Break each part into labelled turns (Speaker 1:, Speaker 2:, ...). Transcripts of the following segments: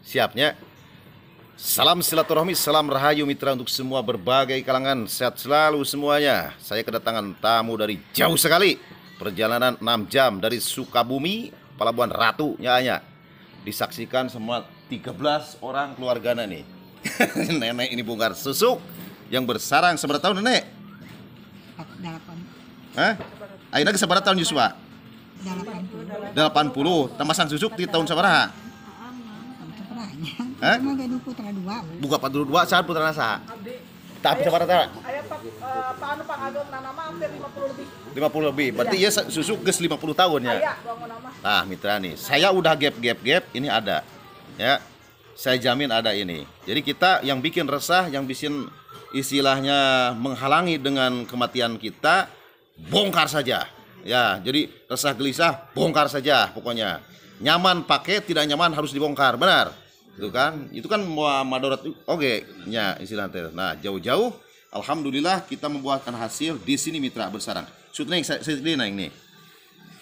Speaker 1: Siapnya? Salam silaturahmi, salam rahayu mitra untuk semua berbagai kalangan. Sehat selalu semuanya. Saya kedatangan tamu dari jauh sekali. Perjalanan 6 jam dari Sukabumi, Pelabuhan Ratu, nyanya. Disaksikan semua 13 orang keluargana nih. nenek ini bongkar susuk yang bersarang seberapa tahun nenek? Delapan. Hah? Akhirnya ke seberapa tahun Yusuf? Delapan puluh. tambah sang susuk di tahun seberapa? Hah? Putra dua. Buka putra dua, saat putra nasa. Tak bisa Ayah pak, eh, pak anu pak Ageng nama hampir 50 lebih. puluh lebih. Berarti ya, ya susu lima 50 tahun ya. Ayah, nama. Ah, mitra nih. Saya udah gap gap gap, ini ada. Ya. Saya jamin ada ini. Jadi kita yang bikin resah, yang bikin istilahnya menghalangi dengan kematian kita, bongkar saja. Ya, jadi resah gelisah bongkar saja pokoknya. Nyaman pakai, tidak nyaman harus dibongkar, benar? itu kan itu kan madorat oke okay. ya istilahnya nah jauh-jauh alhamdulillah kita membuahkan hasil di sini mitra bersarang naik yang naik ini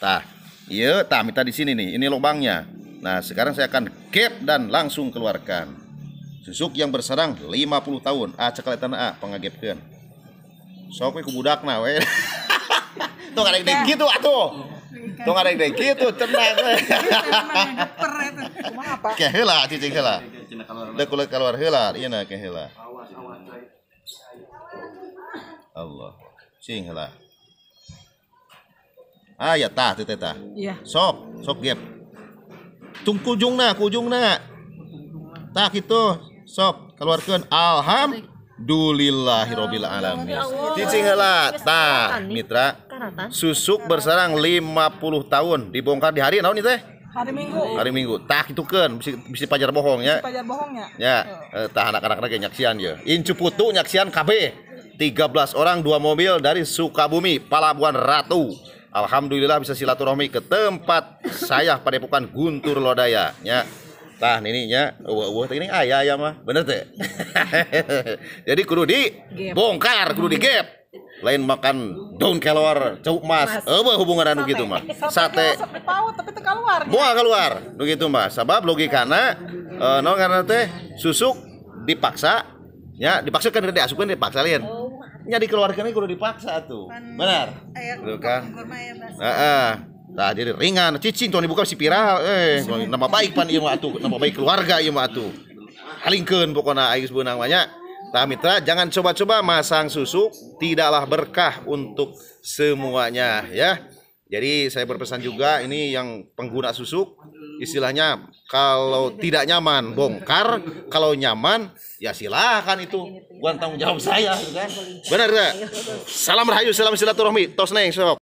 Speaker 1: tah iya tah mitra di sini nih ini lubangnya nah sekarang saya akan gap dan langsung keluarkan susuk yang bersarang 50 tahun ah cekal ah pengagetkan sokwe kubudak nah tuh kadek dek gitu atuh tuh kadek dek gitu tenang Kumaha apa? Kayak heula cicing heula. Da kula keluar heula, iya na kayak heula. Allah. Cing heula. Ah ya tah tete tah. Iya. Sok, sok gap. Tung kujung na, kujungna, kujungna. Tah kitu. Sok, keluarkan alhamdulillahirabbil alamin. Cicing ya heula iya, tah mitra. Susuk bersarang 50 tahun dibongkar di hari tahun ini teh? hari minggu hari minggu tah itu kan bisa bisa pajar bohong ya pajar bohong ya ya iya. eh, tah anak-anak lagi nyaksian ya incu putu nyaksian KB 13 orang dua mobil dari Sukabumi Palabuhan Ratu Alhamdulillah bisa silaturahmi ke tempat saya padepokan Guntur Lodaya ya tah ini nya wah wah ini ayah ayah mah bener teh jadi kudu di bongkar kudu di gap lain makan daun kelor cau mas eh hubungan anu gitu mah sate paut tapi teu keluar moal keluar nu gitu mah sabab logikana eh naon karena teh susuk dipaksa ya dipaksa kan gede asupkeun dipaksa lain oh. nya dikeluarkeun kudu dipaksa tuh benar gitu kan ya, heeh Nah, jadi ringan, cicing tuh dibuka si viral, eh, nama baik pan iya mah atuh, nama baik keluarga iya mah atuh. pokoknya pokona bu sebenarnya Nah mitra jangan coba-coba masang susuk. tidaklah berkah untuk semuanya ya. Jadi saya berpesan juga ini yang pengguna susuk, istilahnya kalau tidak nyaman bongkar, kalau nyaman ya silahkan itu bukan tanggung jawab saya, gitu kan. Benar gak? Salam rahayu, salam silaturahmi, tos neng sob.